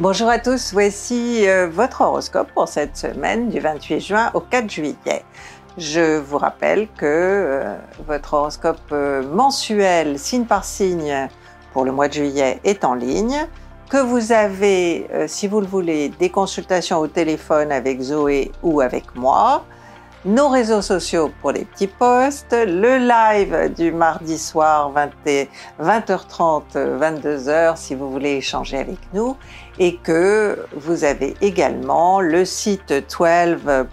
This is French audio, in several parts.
Bonjour à tous, voici euh, votre horoscope pour cette semaine du 28 juin au 4 juillet. Je vous rappelle que euh, votre horoscope euh, mensuel, signe par signe, pour le mois de juillet est en ligne, que vous avez, si vous le voulez, des consultations au téléphone avec Zoé ou avec moi, nos réseaux sociaux pour les petits posts, le live du mardi soir 20 h 30 22h si vous voulez échanger avec nous, et que vous avez également le site 12.love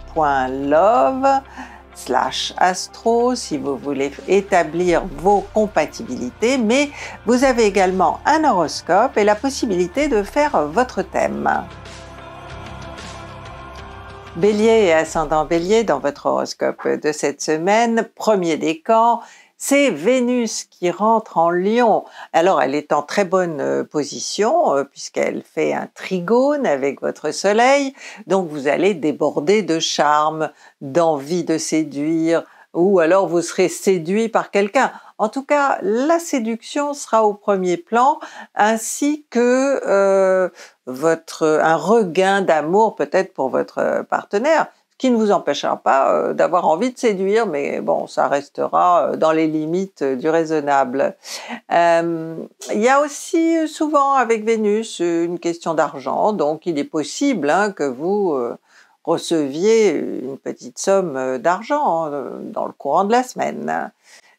slash astro si vous voulez établir vos compatibilités, mais vous avez également un horoscope et la possibilité de faire votre thème. Bélier et ascendant Bélier dans votre horoscope de cette semaine, premier décan, c'est Vénus qui rentre en lion. Alors elle est en très bonne euh, position euh, puisqu'elle fait un trigone avec votre soleil, donc vous allez déborder de charme, d'envie de séduire, ou alors vous serez séduit par quelqu'un. En tout cas, la séduction sera au premier plan, ainsi que euh, votre, un regain d'amour peut-être pour votre partenaire qui ne vous empêchera pas euh, d'avoir envie de séduire, mais bon, ça restera euh, dans les limites euh, du raisonnable. il y a aussi souvent avec Vénus une question d'argent, donc il est possible hein, que vous receviez une petite somme d'argent hein, dans le courant de la semaine.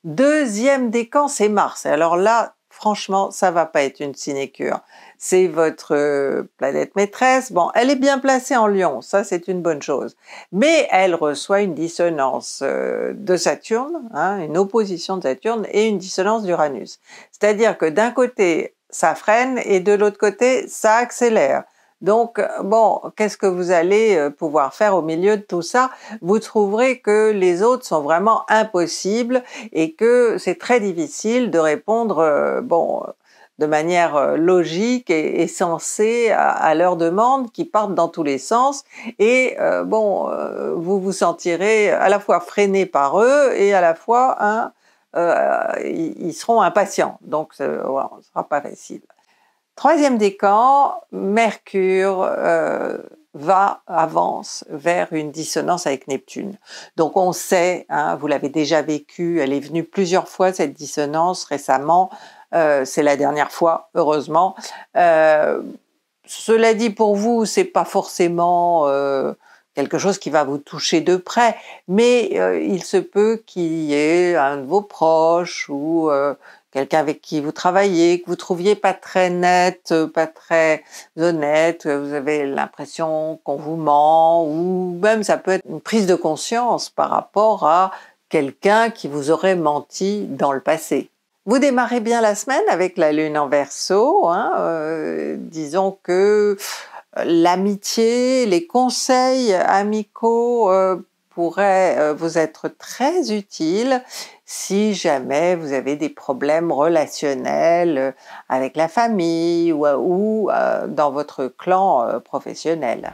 Deuxième décan, c'est Mars. Alors là, franchement, ça va pas être une sinécure c'est votre euh, planète maîtresse. Bon, elle est bien placée en Lion, ça c'est une bonne chose, mais elle reçoit une dissonance euh, de Saturne, hein, une opposition de Saturne et une dissonance d'Uranus. C'est-à-dire que d'un côté, ça freine et de l'autre côté, ça accélère. Donc, bon, qu'est-ce que vous allez euh, pouvoir faire au milieu de tout ça Vous trouverez que les autres sont vraiment impossibles et que c'est très difficile de répondre, bon, de manière euh, logique et, sensée à, leur demande, qui partent dans tous les sens et euh, bon euh, vous vous sentirez à la fois freiné par eux et à la fois ils seront impatients donc ce ne sera pas facile. Troisième décan, Mercure va, avance vers une dissonance avec Neptune. Donc on sait, hein, vous l'avez déjà vécu, elle est venue plusieurs fois cette dissonance récemment euh, c'est la dernière fois, heureusement. Euh, cela dit, pour vous, c'est pas forcément euh, quelque chose qui va vous toucher de près, mais il se peut qu'il y ait un de vos proches ou quelqu'un avec qui vous travaillez, que vous trouviez pas très net, pas très honnête, vous avez l'impression qu'on vous ment, ou même ça peut être une prise de conscience par rapport à quelqu'un qui vous aurait menti dans le passé. Vous démarrez bien la semaine avec la lune en verso. Hein, euh, disons que euh, l'amitié, les conseils amicaux euh, pourraient vous être très utiles si jamais vous avez des problèmes relationnels avec la famille ou dans votre clan professionnel.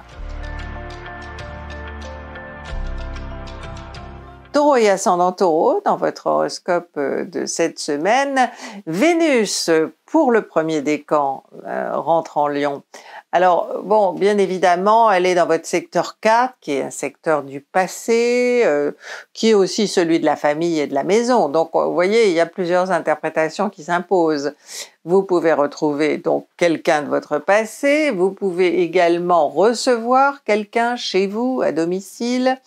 taureau et ascendant taureau, dans votre horoscope euh, de cette semaine, Vénus pour le premier décan euh, rentre en Lion. Alors bon, bien évidemment, elle est dans votre secteur 4, qui est un secteur du passé, euh, qui est aussi celui de la famille et de la maison. Donc vous voyez, il y a plusieurs interprétations qui s'imposent. Vous pouvez retrouver donc quelqu'un de votre passé, vous pouvez également recevoir quelqu'un chez vous, à domicile,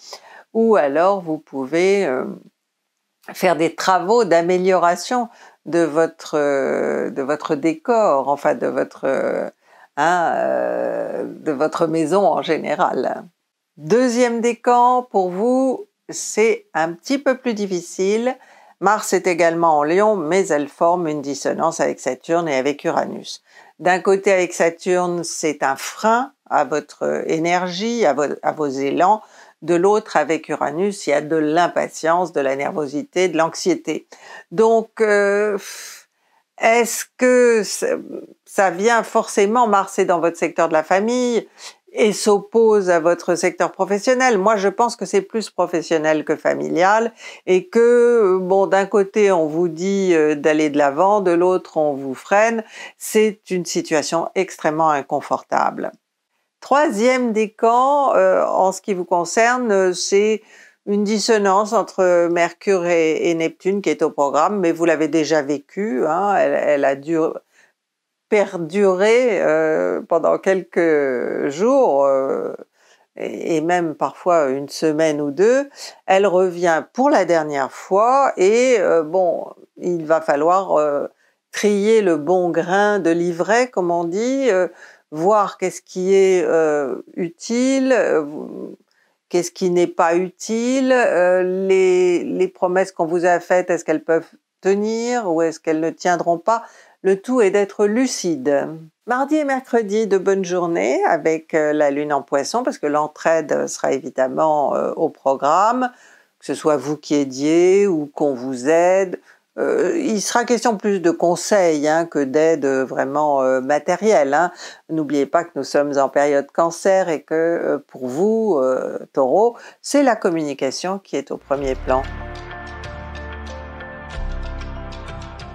ou alors vous pouvez euh, faire des travaux d'amélioration de votre euh, de votre décor, enfin de votre euh, hein, de votre maison en général. Deuxième décan pour vous, c'est un petit peu plus difficile. Mars est également en Lion, mais elle forme une dissonance avec Saturne et avec Uranus. D'un côté, avec Saturne, c'est un frein à votre énergie, à vos élans, de l'autre, avec Uranus, il y a de l'impatience, de la nervosité, de l'anxiété. Donc, euh, est-ce que ça vient forcément marcer dans votre secteur de la famille et s'oppose à votre secteur professionnel. Moi, je pense que c'est plus professionnel que familial et que, bon, d'un côté, on vous dit euh, d'aller de l'avant, de l'autre, on vous freine. C'est une situation extrêmement inconfortable. Troisième décan, euh, en ce qui vous concerne, euh, c'est une dissonance entre Mercure et, Neptune qui est au programme, mais vous l'avez déjà vécu, hein. elle, a dû perdurer euh, pendant quelques jours et, même parfois une semaine ou deux. Elle revient pour la dernière fois et bon, il va falloir trier le bon grain de livret, comme on dit, voir qu'est-ce qui est euh, utile, euh, qu'est-ce qui n'est pas utile, euh, les, les promesses qu'on vous a faites, est-ce qu'elles peuvent tenir ou est-ce qu'elles ne tiendront pas. Le tout est d'être lucide. Mardi et mercredi, de bonnes journées avec la lune en poisson parce que l'entraide sera évidemment au programme, que ce soit vous qui aidiez ou qu'on vous aide. Euh, il sera question plus de conseils hein, que d'aide euh, vraiment matérielles. Euh, matérielle. Hein. N'oubliez pas que nous sommes en période cancer et que pour vous, taureau, c'est la communication qui est au premier plan.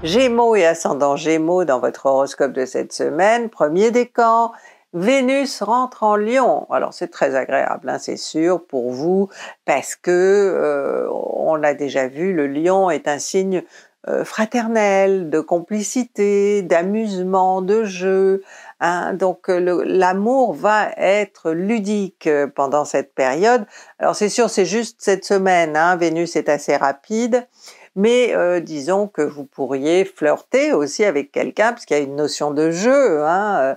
Gémeaux et ascendant Gémeaux dans votre horoscope de cette semaine, premier décan, Vénus rentre en Lion. Alors c'est très agréable, hein, c'est sûr pour vous, parce que on a déjà vu, le Lion est un signe euh, fraternelle, de complicité, d'amusement, de jeu. Hein. Donc euh, l'amour va être ludique euh, pendant cette période. Alors c'est sûr, c'est juste cette semaine, hein. Vénus est assez rapide, mais disons que vous pourriez flirter aussi avec quelqu'un, parce qu'il y a une notion de jeu. Hein.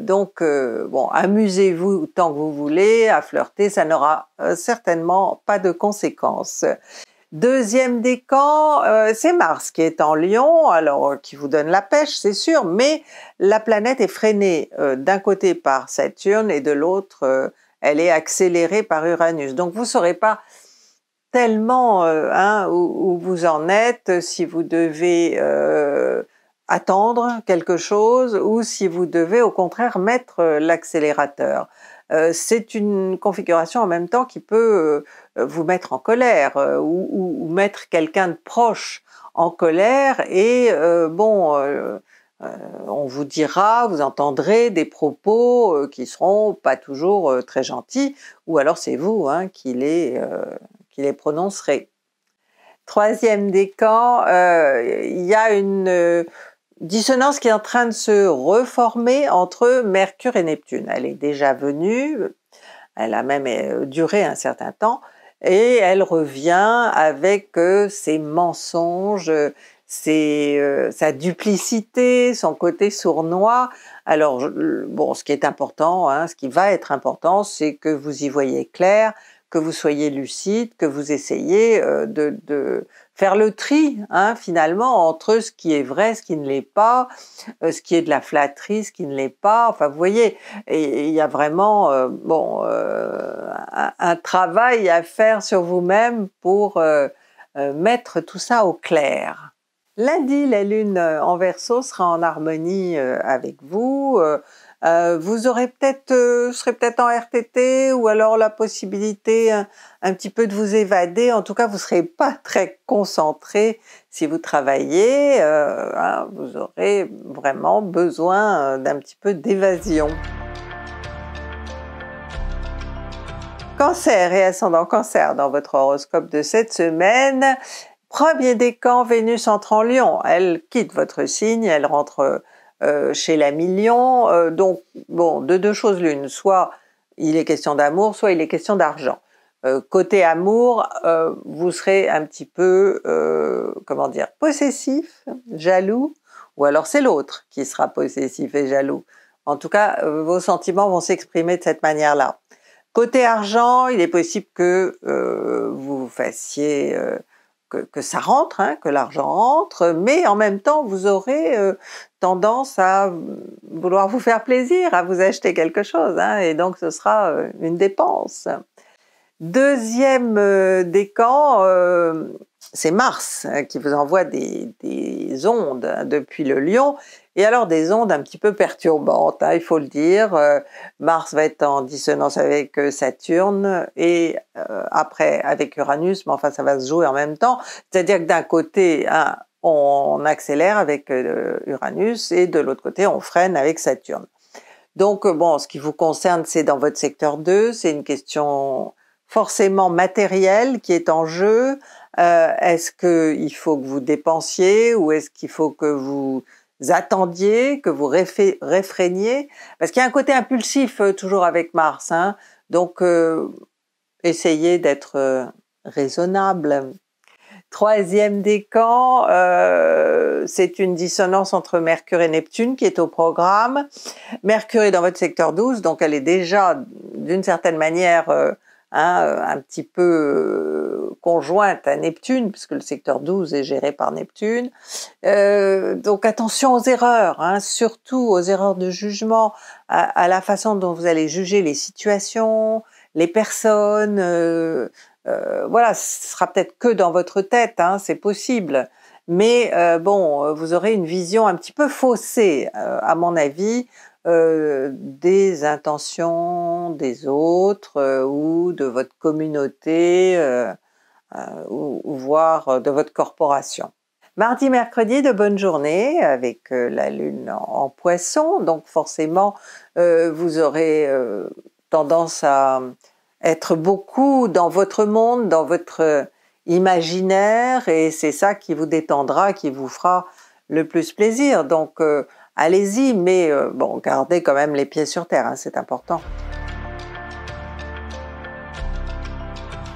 donc bon, amusez-vous tant que vous voulez à flirter, ça n'aura certainement pas de conséquences. Deuxième décan, euh, c'est Mars qui est en Lion, alors euh, qui vous donne la pêche, c'est sûr, mais la planète est freinée euh, d'un côté par Saturne et de l'autre, elle est accélérée par Uranus. Donc vous ne saurez pas tellement hein, où, vous en êtes si vous devez attendre quelque chose ou si vous devez au contraire mettre l'accélérateur. c'est une configuration en même temps qui peut euh, vous mettre en colère euh, ou, mettre quelqu'un de proche en colère et euh, bon, on vous dira, vous entendrez des propos qui seront pas toujours très gentils, ou alors c'est vous hein, qui, les, qui, les, prononcerez. Troisième décan, il y a une dissonance qui est en train de se reformer entre Mercure et Neptune. Elle est déjà venue, elle a même duré un certain temps, et elle revient avec euh, ses mensonges, euh, euh, sa duplicité, son côté sournois. Alors, bon, ce qui est important, hein, ce qui va être important, c'est que vous y voyez clair, que vous soyez lucide, que vous essayez de, faire le tri hein, finalement entre ce qui est vrai, ce qui ne l'est pas, euh, ce qui est de la flatterie, ce qui ne l'est pas. Enfin, vous voyez, il y a vraiment euh, bon euh, un, travail à faire sur vous-même pour mettre tout ça au clair. Lundi, la lune en verso sera en harmonie avec vous. Euh, vous aurez peut-être, euh, serez peut-être en RTT ou alors la possibilité euh, un, petit peu de vous évader. En tout cas, vous serez pas très concentré si vous travaillez. Hein. vous aurez vraiment besoin d'un petit peu d'évasion. Cancer et ascendant cancer dans votre horoscope de cette semaine. Premier décan, Vénus entre en Lion. Elle quitte votre signe, elle rentre euh, chez la million. Euh, donc, bon, de deux choses l'une, soit il est question d'amour, soit il est question d'argent. Euh, côté amour, vous serez un petit peu, comment dire, possessif, jaloux, ou alors c'est l'autre qui sera possessif et jaloux. En tout cas, vos sentiments vont s'exprimer de cette manière-là. Côté argent, il est possible que vous fassiez que, ça rentre, hein, que l'argent rentre, mais en même temps, vous aurez euh, tendance à vouloir vous faire plaisir, à vous acheter quelque chose, hein, et donc ce sera euh, une dépense. Deuxième euh, décan, c'est Mars euh, qui vous envoie des, des ondes hein, depuis le lion, et alors des ondes un petit peu perturbantes, hein, il faut le dire. Euh, Mars va être en dissonance avec euh, Saturne et après avec Uranus, mais enfin ça va se jouer en même temps. C'est-à-dire que d'un côté, hein, on accélère avec Uranus et de l'autre côté, on freine avec Saturne. Donc bon, ce qui vous concerne, c'est dans votre secteur 2, c'est une question forcément matérielle qui est en jeu, euh, est-ce qu'il faut que vous dépensiez ou est-ce qu'il faut que vous attendiez, que vous réfréniez Parce qu'il y a un côté impulsif euh, toujours avec Mars, hein. donc euh, essayez d'être raisonnable. Troisième décan, camps, c'est une dissonance entre Mercure et Neptune qui est au programme. Mercure est dans votre secteur 12, donc elle est déjà d'une certaine manière euh, un petit peu euh, conjointe à Neptune, puisque le secteur 12 est géré par Neptune. Euh, donc attention aux erreurs, hein, surtout aux erreurs de jugement, à, la façon dont vous allez juger les situations, les personnes. voilà, ce sera peut-être que dans votre tête, hein, c'est possible. Mais bon, vous aurez une vision un petit peu faussée, à mon avis, euh, des intentions des autres euh, ou de votre communauté euh, ou, voire de votre corporation. Mardi, mercredi, de bonne journée avec la lune en, poisson, donc forcément vous aurez tendance à être beaucoup dans votre monde, dans votre imaginaire et c'est ça qui vous détendra, qui vous fera le plus plaisir. Donc allez-y, mais euh, bon, gardez quand même les pieds sur terre, hein, c'est important.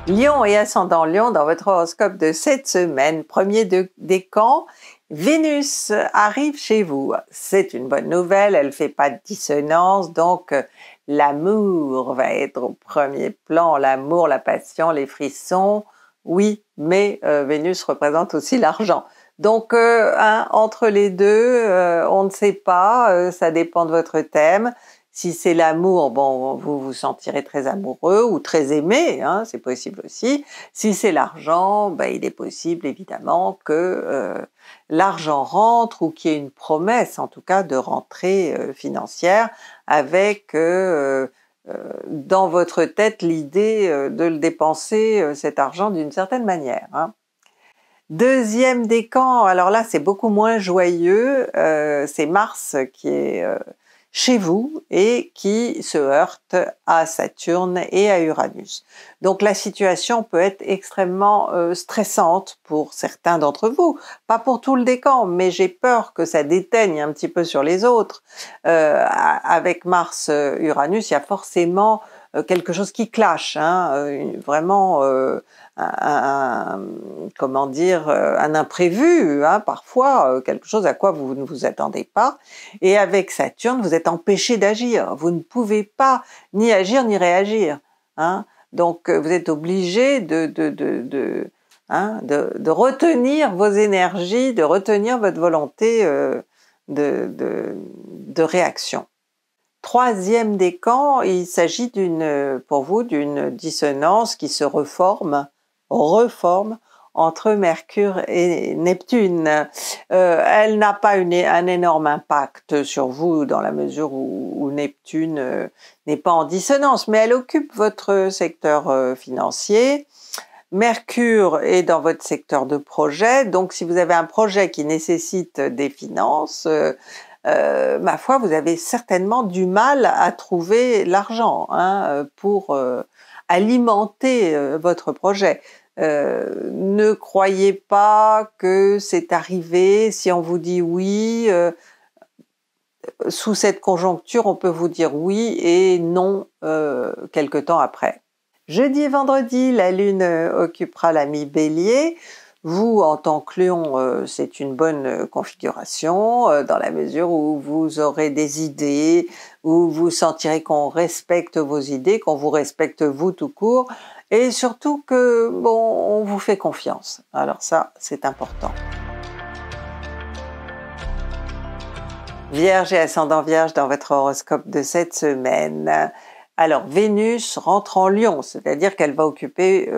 Lion et ascendant Lion dans votre horoscope de cette semaine, premier des camps, Vénus arrive chez vous. C'est une bonne nouvelle, elle ne fait pas de dissonance, donc euh, l'amour va être au premier plan, l'amour, la passion, les frissons, oui, mais euh, Vénus représente aussi l'argent. Donc, euh, hein, entre les deux, euh, on ne sait pas, euh, ça dépend de votre thème. Si c'est l'amour, bon, vous vous sentirez très amoureux ou très aimé, hein, c'est possible aussi. Si c'est l'argent, ben, il est possible évidemment que l'argent rentre ou qu'il y ait une promesse, en tout cas, de rentrée financière avec dans votre tête l'idée de le dépenser cet argent d'une certaine manière. Hein. Deuxième décan, alors là c'est beaucoup moins joyeux, euh, c'est Mars qui est euh, chez vous et qui se heurte à Saturne et à Uranus. Donc la situation peut être extrêmement euh, stressante pour certains d'entre vous, pas pour tout le décan, mais j'ai peur que ça déteigne un petit peu sur les autres. avec Mars-Uranus, il y a forcément euh, quelque chose qui clash, hein, euh, vraiment euh, un, comment dire un imprévu, hein, parfois quelque chose à quoi vous ne vous attendez pas. Et avec Saturne, vous êtes empêché d'agir. Vous ne pouvez pas ni agir ni réagir. Hein. Donc vous êtes obligé de, de, de, de, retenir vos énergies, de retenir votre volonté de, de réaction troisième décan, il s'agit d'une, pour vous, d'une dissonance qui se reforme, reforme entre Mercure et Neptune. Euh, elle n'a pas un énorme impact sur vous dans la mesure où, Neptune euh, n'est pas en dissonance, mais elle occupe votre secteur euh, financier. Mercure est dans votre secteur de projet, donc si vous avez un projet qui nécessite des finances, euh, ma foi, vous avez certainement du mal à trouver l'argent hein, euh, pour euh, alimenter votre projet. ne croyez pas que c'est arrivé si on vous dit oui. sous cette conjoncture, on peut vous dire oui et non quelque temps après. Jeudi et vendredi, la Lune occupera l'ami Bélier. Vous, en tant que lion, euh, c'est une bonne euh, configuration euh, dans la mesure où vous aurez des idées, où vous sentirez qu'on respecte vos idées, qu'on vous respecte vous tout court, et surtout que bon, on vous fait confiance. Alors ça, c'est important. Vierge et ascendant Vierge dans votre horoscope de cette semaine. Alors Vénus rentre en Lion, c'est-à-dire qu'elle va occuper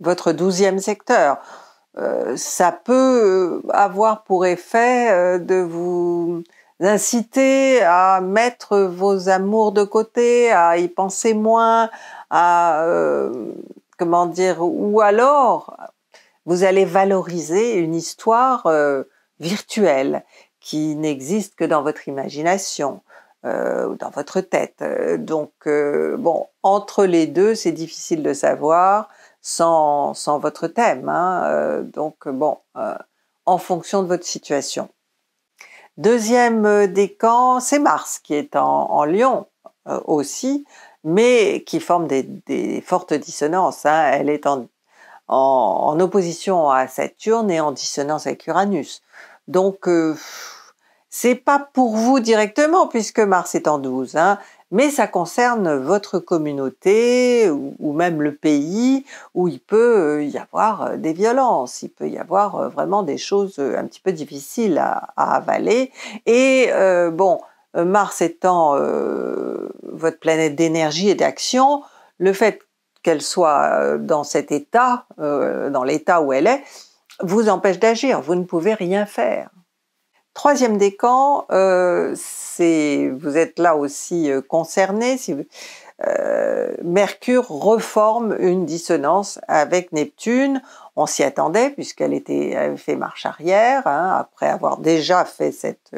votre douzième secteur. Euh, ça peut avoir pour effet euh, de vous inciter à mettre vos amours de côté, à y penser moins, à euh, comment dire, ou alors vous allez valoriser une histoire virtuelle qui n'existe que dans votre imagination. Euh, dans votre tête. Euh, donc, euh, bon, entre les deux, c'est difficile de savoir sans, sans votre thème. Hein. donc, bon, en fonction de votre situation. Deuxième décan, c'est Mars qui est en, en Lion aussi, mais qui forme des, fortes dissonances. Hein. elle est en, en, opposition à Saturne et en dissonance avec Uranus. Donc, c'est pas pour vous directement puisque Mars est en 12, hein, mais ça concerne votre communauté ou, même le pays où il peut euh, y avoir euh, des violences, il peut y avoir euh, vraiment des choses un petit peu difficiles à, avaler. Et bon, Mars étant votre planète d'énergie et d'action, le fait qu'elle soit dans cet état, dans l'état où elle est, vous empêche d'agir, vous ne pouvez rien faire. Troisième décan, euh, vous êtes là aussi euh, concerné. Euh, Mercure reforme une dissonance avec Neptune. On s'y attendait puisqu'elle était avait fait marche arrière hein, après avoir déjà fait cette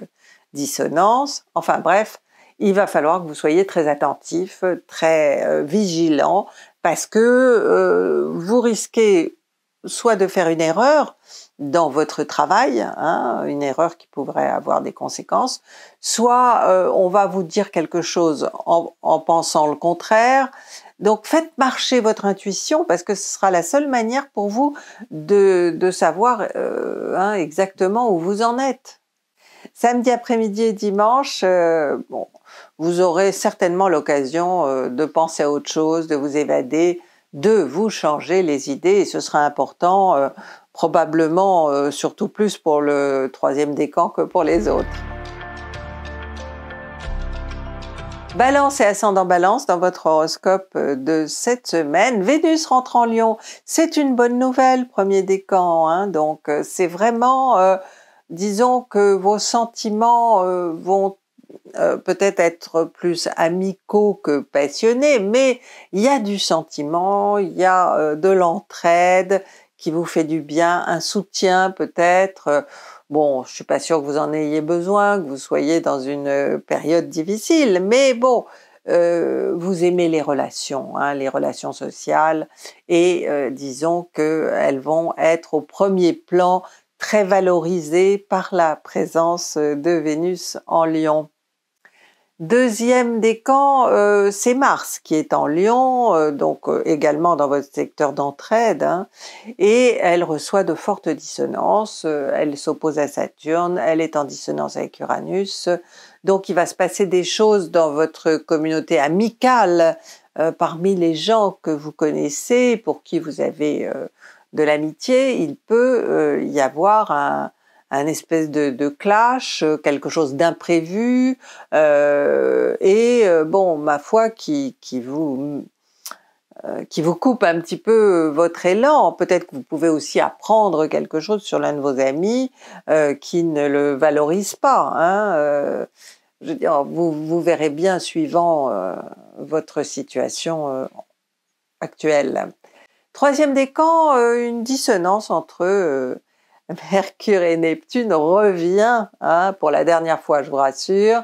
dissonance. Enfin bref, il va falloir que vous soyez très attentif, très vigilant parce que vous risquez soit de faire une erreur, dans votre travail, hein, une erreur qui pourrait avoir des conséquences, soit euh, on va vous dire quelque chose en, pensant le contraire. Donc faites marcher votre intuition parce que ce sera la seule manière pour vous de, de savoir euh, hein, exactement où vous en êtes. Samedi après-midi et dimanche, euh, bon, vous aurez certainement l'occasion de penser à autre chose, de vous évader, de vous changer les idées et ce sera important probablement euh, surtout plus pour le troisième décan que pour les autres. Balance et ascendant balance dans votre horoscope euh, de cette semaine. Vénus rentre en Lion, c'est une bonne nouvelle, premier décan, hein. donc euh, c'est vraiment, disons que vos sentiments vont peut-être être plus amicaux que passionnés, mais il y a du sentiment, il y a de l'entraide, qui vous fait du bien, un soutien peut-être. Euh, bon, je suis pas sûre que vous en ayez besoin, que vous soyez dans une euh, période difficile, mais bon, euh, vous aimez les relations, hein, les relations sociales, et disons qu'elles vont être au premier plan très valorisées par la présence de Vénus en Lion. Deuxième décan, camps, euh, c'est Mars qui est en Lion, euh, donc euh, également dans votre secteur d'entraide, hein. et elle reçoit de fortes dissonances, elle s'oppose à Saturne, elle est en dissonance avec Uranus, donc il va se passer des choses dans votre communauté amicale, parmi les gens que vous connaissez, pour qui vous avez de l'amitié, il peut y avoir un, un espèce de, clash, euh, quelque chose d'imprévu, euh, et euh, bon, ma foi, qui, qui vous qui vous coupe un petit peu votre élan. Peut-être que vous pouvez aussi apprendre quelque chose sur l'un de vos amis qui ne le valorise pas. Hein, je veux dire, vous, vous, verrez bien suivant votre situation actuelle. Troisième décan, une dissonance entre Mercure et Neptune revient hein, pour la dernière fois, je vous rassure,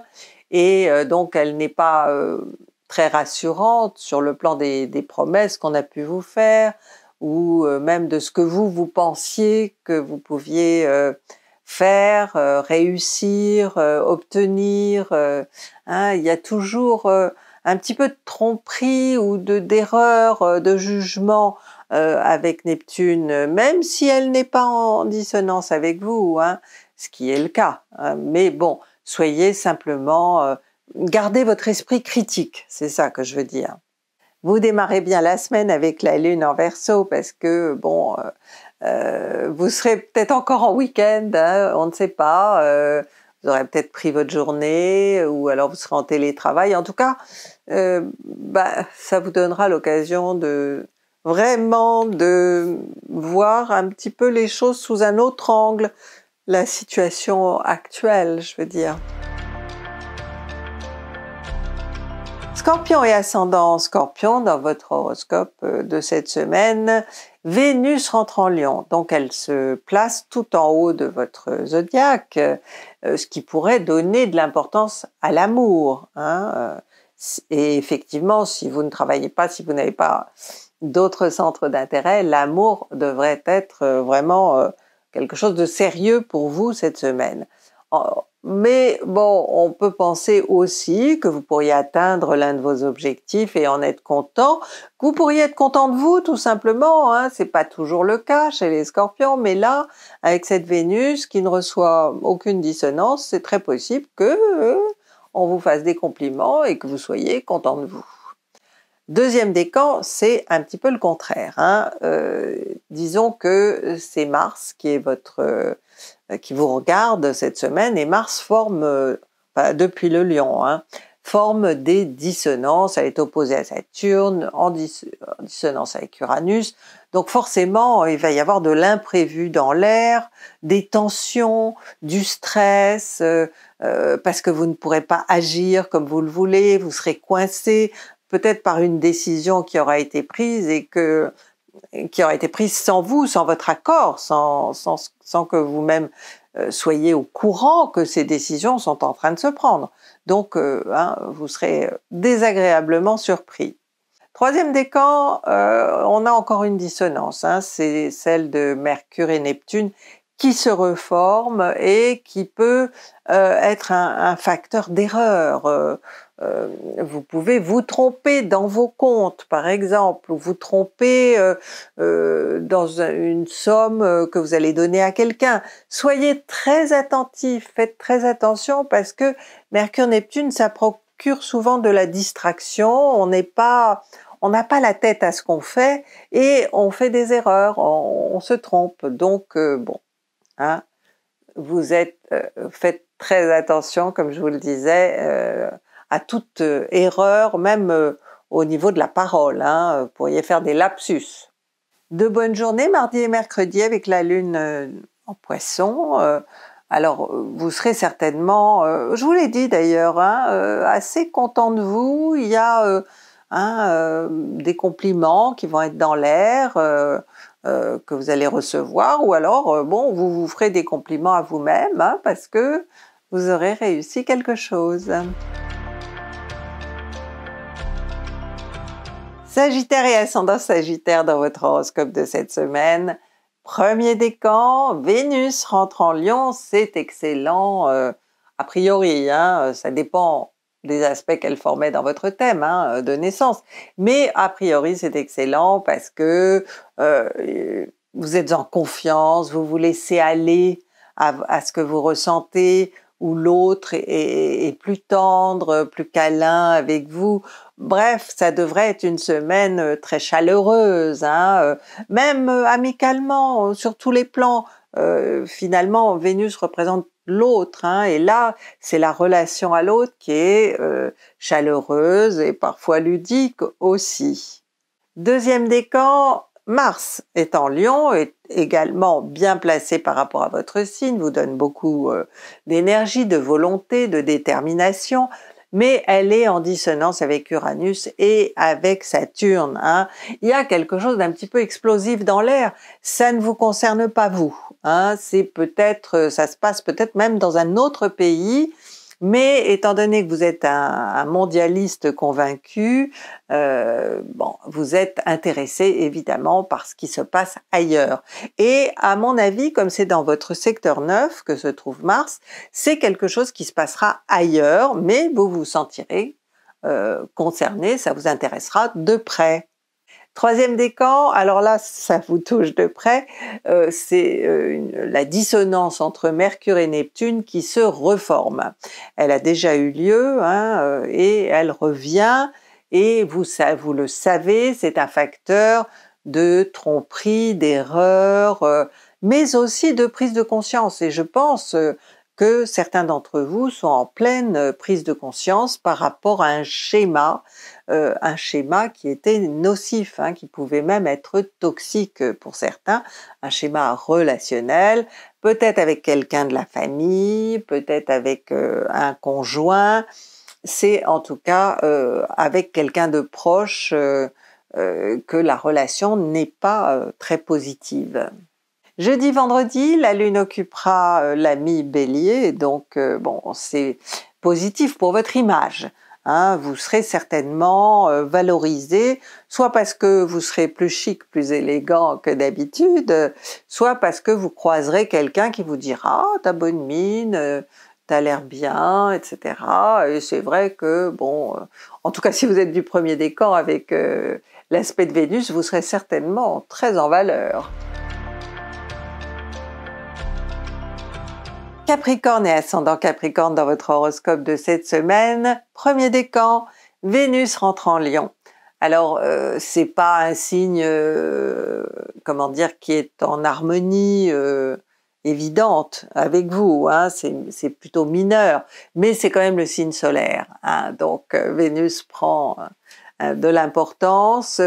et euh, donc elle n'est pas euh, très rassurante sur le plan des, promesses qu'on a pu vous faire ou euh, même de ce que vous, vous pensiez que vous pouviez faire, réussir, obtenir. Hein. il y a toujours un petit peu de tromperie ou de d'erreur, de jugement. Euh, avec Neptune, même si elle n'est pas en dissonance avec vous, hein, ce qui est le cas. Hein. mais bon, soyez simplement, euh, gardez votre esprit critique, c'est ça que je veux dire. Vous démarrez bien la semaine avec la Lune en Verseau parce que bon, euh, vous serez peut-être encore en week-end, hein, on ne sait pas. vous aurez peut-être pris votre journée ou alors vous serez en télétravail. En tout cas, bah, ça vous donnera l'occasion de vraiment de voir un petit peu les choses sous un autre angle, la situation actuelle, je veux dire. Scorpion et ascendant Scorpion dans votre horoscope euh, de cette semaine, Vénus rentre en Lion, donc elle se place tout en haut de votre zodiaque, euh, ce qui pourrait donner de l'importance à l'amour. Hein, euh, et effectivement, si vous ne travaillez pas, si vous n'avez pas d'autres centres d'intérêt, l'amour devrait être euh, vraiment euh, quelque chose de sérieux pour vous cette semaine. Mais bon, on peut penser aussi que vous pourriez atteindre l'un de vos objectifs et en être content. Vous pourriez être content de vous tout simplement, hein. c'est pas toujours le cas chez les scorpions, mais là, avec cette Vénus qui ne reçoit aucune dissonance, c'est très possible que euh, on vous fasse des compliments et que vous soyez content de vous. Deuxième décan, c'est un petit peu le contraire. Hein. Euh, disons que c'est Mars qui est votre, euh, qui vous regarde cette semaine et Mars forme, euh, depuis le Lion, hein, forme des dissonances. Elle est opposée à Saturne, en, dissonance avec Uranus. Donc forcément, il va y avoir de l'imprévu dans l'air, des tensions, du stress. parce que vous ne pourrez pas agir comme vous le voulez, vous serez coincé, peut-être par une décision qui aura été prise et que qui aura été prise sans vous, sans votre accord, sans, que vous-même euh, soyez au courant que ces décisions sont en train de se prendre. Donc, euh, hein, vous serez désagréablement surpris. Troisième décan, euh, on a encore une dissonance, hein, c'est celle de Mercure et Neptune qui se reforme et qui peut être un, facteur d'erreur. Euh, vous pouvez vous tromper dans vos comptes, par exemple, ou vous tromper euh, euh, dans une somme que vous allez donner à quelqu'un. Soyez très attentif, faites très attention parce que Mercure-Neptune, ça procure souvent de la distraction. On n'est pas, on n'a pas la tête à ce qu'on fait et on fait des erreurs, on, se trompe. Donc bon, hein, vous êtes, faites très attention, comme je vous le disais à toute euh, erreur, même euh, au niveau de la parole. Hein, euh, vous pourriez faire des lapsus. De bonnes journées mardi et mercredi avec la lune en poisson. Alors, vous serez certainement, je vous l'ai dit d'ailleurs, hein, assez content de vous. Il y a hein, des compliments qui vont être dans l'air, que vous allez recevoir, ou alors, bon, vous vous ferez des compliments à vous-même, parce que vous aurez réussi quelque chose. Sagittaire et ascendant Sagittaire dans votre horoscope de cette semaine. Premier décan, Vénus rentre en Lion, c'est excellent euh, a priori, hein, euh, ça dépend des aspects qu'elle formait dans votre thème hein, euh, de naissance. Mais a priori, c'est excellent parce que vous êtes en confiance, vous vous laissez aller à ce que vous ressentez, où l'autre est, plus tendre, plus câlin avec vous. Bref, ça devrait être une semaine euh, très chaleureuse, hein, euh, même euh, amicalement, sur tous les plans. finalement, Vénus représente l'autre, hein, et là, c'est la relation à l'autre qui est chaleureuse et parfois ludique aussi. Deuxième décan, Mars est en Lion, est également bien placé par rapport à votre signe, vous donne beaucoup euh, d'énergie, de volonté, de détermination, mais elle est en dissonance avec Uranus et avec Saturne. Hein. Il y a quelque chose d'un petit peu explosif dans l'air. Ça ne vous concerne pas vous. Hein. C'est peut-être, euh, ça se passe peut-être même dans un autre pays mais étant donné que vous êtes un, mondialiste convaincu, euh, bon, vous êtes intéressé évidemment par ce qui se passe ailleurs. Et à mon avis, comme c'est dans votre secteur 9 que se trouve Mars, c'est quelque chose qui se passera ailleurs, mais vous vous sentirez euh, concerné, ça vous intéressera de près. Troisième décan, alors là, ça vous touche de près, euh, c'est euh, la dissonance entre Mercure et Neptune qui se reforme. Elle a déjà eu lieu hein, euh, et elle revient et vous, vous le savez, c'est un facteur de tromperie, d'erreur, mais aussi de prise de conscience. Et je pense, que certains d'entre vous sont en pleine euh, prise de conscience par rapport à un schéma, euh, un schéma qui était nocif, hein, qui pouvait même être toxique pour certains, un schéma relationnel, peut-être avec quelqu'un de la famille, peut-être avec euh, un conjoint, c'est en tout cas avec quelqu'un de proche que la relation n'est pas très positive. Jeudi, vendredi, la Lune occupera euh, l'ami Bélier, donc euh, bon, c'est positif pour votre image. Hein. vous serez certainement euh, valorisé, soit parce que vous serez plus chic, plus élégant que d'habitude, soit parce que vous croiserez quelqu'un qui vous dira ta ah, t'as bonne mine, t'as l'air bien, etc. » Et c'est vrai que, bon, en tout cas si vous êtes du premier décan avec l'aspect de Vénus, vous serez certainement très en valeur. Capricorne et ascendant Capricorne dans votre horoscope de cette semaine, premier décan, Vénus rentre en Lion. Alors euh, c'est pas un signe, euh, comment dire, qui est en harmonie euh, évidente avec vous, hein. c'est plutôt mineur, mais c'est quand même le signe solaire. Hein. donc Vénus prend de l'importance.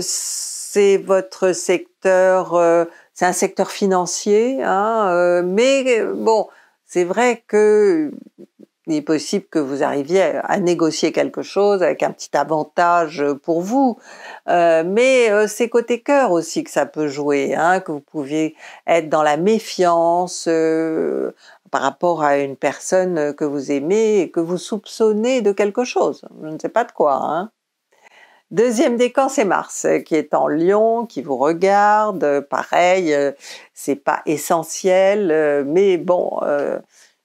c'est votre secteur c'est un secteur financier, hein, euh, mais euh, bon, c'est vrai que est possible que vous arriviez à négocier quelque chose avec un petit avantage pour vous. Euh, mais c'est côté cœur aussi que ça peut jouer, hein, que vous pouviez être dans la méfiance par rapport à une personne que vous aimez et que vous soupçonnez de quelque chose. Je ne sais pas de quoi. Hein. Deuxième décan, c'est Mars euh, qui est en Lion, qui vous regarde. Euh, pareil, euh, c'est pas essentiel, mais bon,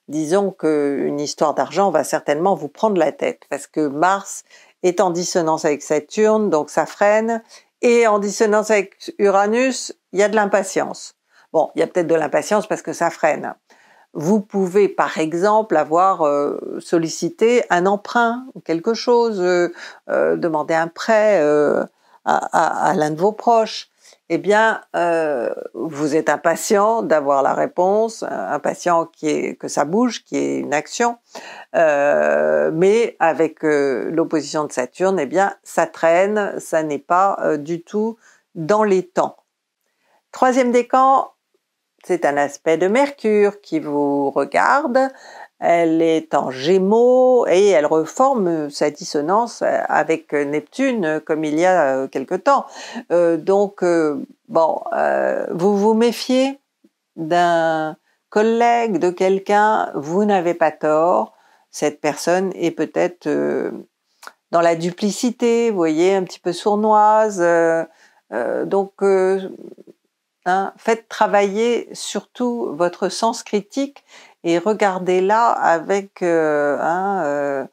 disons qu'une histoire d'argent va certainement vous prendre la tête parce que Mars est en dissonance avec Saturne, donc ça freine, et en dissonance avec Uranus, il y a de l'impatience. Bon, il y a peut-être de l'impatience parce que ça freine. Vous pouvez par exemple avoir euh, sollicité un emprunt ou quelque chose, euh, euh, demander un prêt à, l'un de vos proches. Eh bien, vous êtes impatient d'avoir la réponse, impatient qui que ça bouge, qui est une action. mais avec l'opposition de Saturne, eh bien, ça traîne, ça n'est pas du tout dans les temps. Troisième décan, c'est un aspect de Mercure qui vous regarde. Elle est en gémeaux et elle reforme sa dissonance euh, avec Neptune euh, comme il y a euh, quelque temps. donc, bon, vous vous méfiez d'un collègue, de quelqu'un, vous n'avez pas tort. Cette personne est peut-être dans la duplicité, vous voyez, un petit peu sournoise. donc, Hein, faites travailler surtout votre sens critique et regardez-la avec, euh, hein, euh,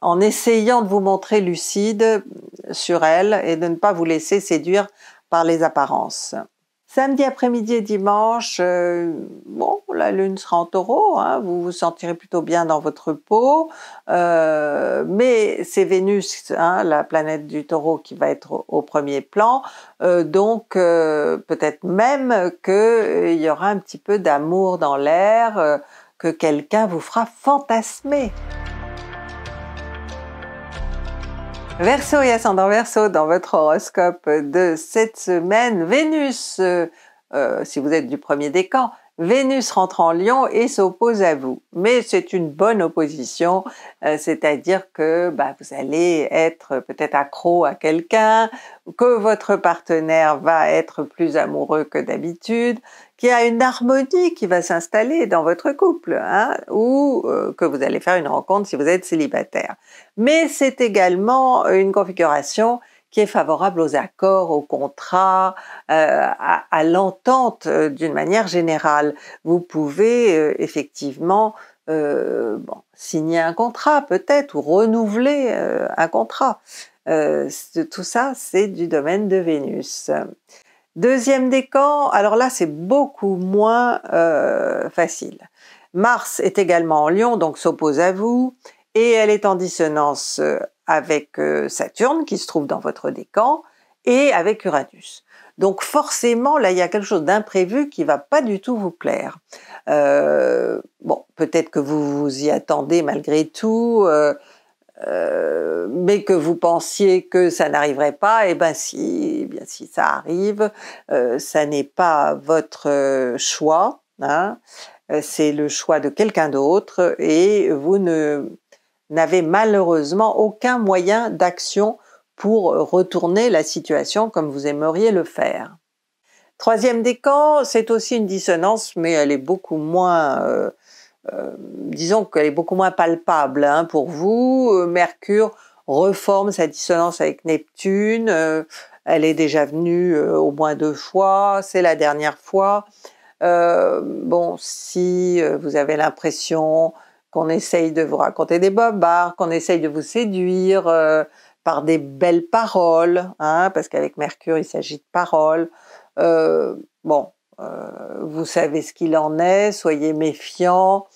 en essayant de vous montrer lucide sur elle et de ne pas vous laisser séduire par les apparences. Samedi après-midi et dimanche, euh, bon, la lune sera en taureau, hein, vous vous sentirez plutôt bien dans votre peau, euh, mais c'est Vénus, hein, la planète du taureau, qui va être au, premier plan, euh, donc peut-être même qu'il y aura un petit peu d'amour dans l'air, que quelqu'un vous fera fantasmer. Verseau et ascendant Verseau dans votre horoscope de cette semaine, Vénus, euh, euh, si vous êtes du premier décan, Vénus rentre en Lion et s'oppose à vous. Mais c'est une bonne opposition, euh, c'est-à-dire que bah, vous allez être peut-être accro à quelqu'un, que votre partenaire va être plus amoureux que d'habitude, qu'il y a une harmonie qui va s'installer dans votre couple, hein, ou euh, que vous allez faire une rencontre si vous êtes célibataire. Mais c'est également une configuration qui est favorable aux accords, aux contrats, euh, à, l'entente euh, d'une manière générale. Vous pouvez euh, effectivement signer un contrat peut-être ou renouveler un contrat. tout ça, c'est du domaine de Vénus. Deuxième décan, alors là c'est beaucoup moins facile. Mars est également en lion, donc s'oppose à vous, et elle est en dissonance avec euh, Saturne qui se trouve dans votre décan et avec Uranus. Donc forcément, là, il y a quelque chose d'imprévu qui va pas du tout vous plaire. Euh, bon, peut-être que vous vous y attendez malgré tout, euh, mais que vous pensiez que ça n'arriverait pas, et eh ben si, eh bien si ça arrive, ça n'est pas votre choix, hein. c'est le choix de quelqu'un d'autre, et vous ne n'avait malheureusement aucun moyen d'action pour retourner la situation comme vous aimeriez le faire. Troisième décan, c'est aussi une dissonance, mais elle est beaucoup moins, euh, euh, disons qu'elle est beaucoup moins palpable hein, pour vous. Mercure reforme sa dissonance avec Neptune, euh, elle est déjà venue au moins deux fois, c'est la dernière fois. bon, si vous avez l'impression qu'on essaye de vous raconter des bobards, qu'on essaye de vous séduire euh, par des belles paroles, hein, parce qu'avec Mercure, il s'agit de paroles. Euh, bon, euh, vous savez ce qu'il en est, soyez méfiants,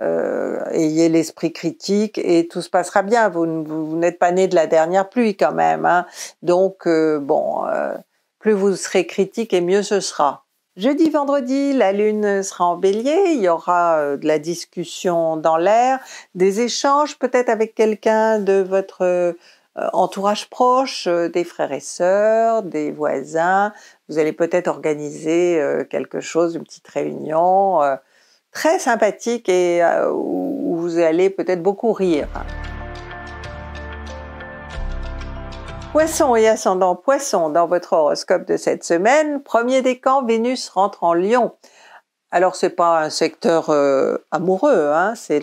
ayez l'esprit critique et tout se passera bien. Vous, n'êtes pas né de la dernière pluie quand même. Hein. Donc, bon, plus vous serez critique et mieux ce sera. Jeudi, vendredi, la Lune sera en bélier, il y aura euh, de la discussion dans l'air, des échanges peut-être avec quelqu'un de votre euh, entourage proche, euh, des frères et sœurs, des voisins. Vous allez peut-être organiser quelque chose, une petite réunion très sympathique et où vous allez peut-être beaucoup rire. Poisson et ascendant Poisson dans votre horoscope de cette semaine, premier décan, Vénus rentre en Lion. Alors ce n'est pas un secteur euh, amoureux, hein. euh,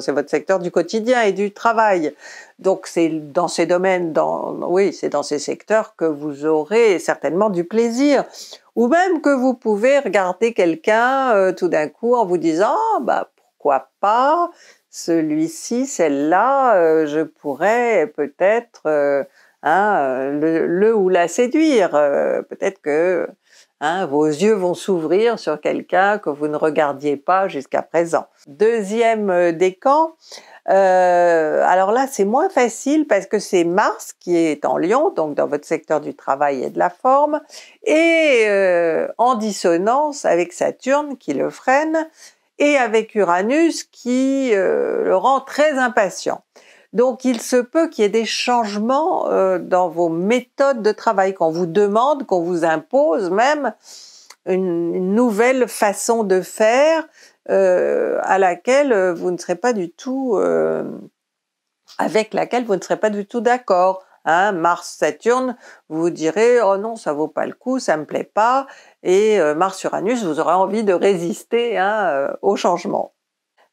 c'est votre secteur du quotidien et du travail. Donc c'est dans ces domaines, dans, oui, c'est dans ces secteurs que vous aurez certainement du plaisir, ou même que vous pouvez regarder quelqu'un euh, tout d'un coup en vous disant, ah, bah pourquoi pas celui-ci, celle-là, je pourrais peut-être Hein, euh, le, ou la séduire. Euh, peut-être que hein, vos yeux vont s'ouvrir sur quelqu'un que vous ne regardiez pas jusqu'à présent. Deuxième euh, décan, alors là, c'est moins facile parce que c'est Mars qui est en Lion, donc dans votre secteur du travail et de la forme, et en dissonance avec Saturne qui le freine, et avec Uranus qui le rend très impatient. Donc il se peut qu'il y ait des changements euh, dans vos méthodes de travail, qu'on vous demande, qu'on vous impose même une, nouvelle façon de faire euh, à laquelle euh, vous ne serez pas du tout, avec laquelle vous ne serez pas du tout d'accord. Hein. Mars, Saturne, vous direz oh non ça vaut pas le coup, ça me plaît pas, et Mars, Uranus, vous aurez envie de résister hein, au changement.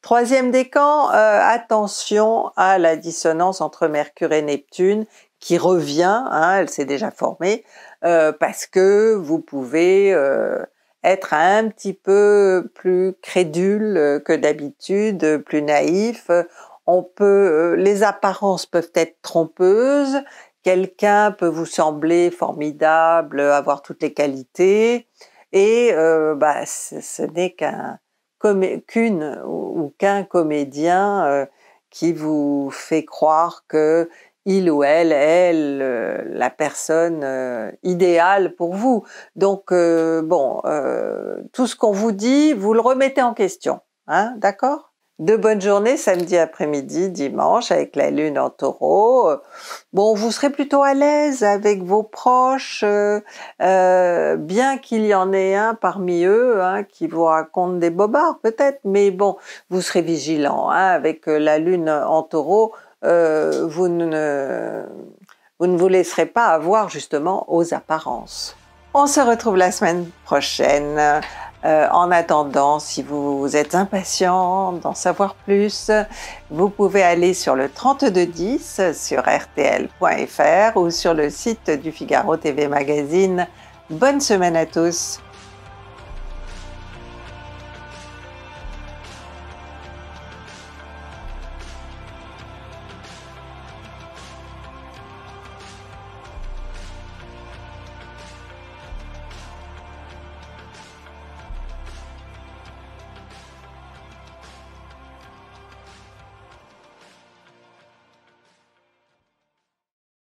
Troisième décan, euh, attention à la dissonance entre Mercure et Neptune qui revient, hein, elle s'est déjà formée, euh, parce que vous pouvez euh, être un petit peu plus crédule que d'habitude, plus naïf. On peut, les apparences peuvent être trompeuses. Quelqu'un peut vous sembler formidable, avoir toutes les qualités, et bah, ce n'est qu'un qu'une ou qu'un comédien euh, qui vous fait croire que il ou elle est la personne euh, idéale pour vous. Donc euh, bon, tout ce qu'on vous dit, vous le remettez en question, hein, d'accord de bonnes journées samedi après-midi, dimanche avec la lune en taureau. Bon, vous serez plutôt à l'aise avec vos proches, euh, euh, bien qu'il y en ait un parmi eux hein, qui vous raconte des bobards peut-être, mais bon, vous serez vigilant hein. avec euh, la lune en taureau. vous ne vous laisserez pas avoir justement aux apparences. On se retrouve la semaine prochaine. Euh, en attendant, si vous êtes impatient d'en savoir plus, vous pouvez aller sur le 3210 sur rtl.fr ou sur le site du Figaro TV Magazine. Bonne semaine à tous!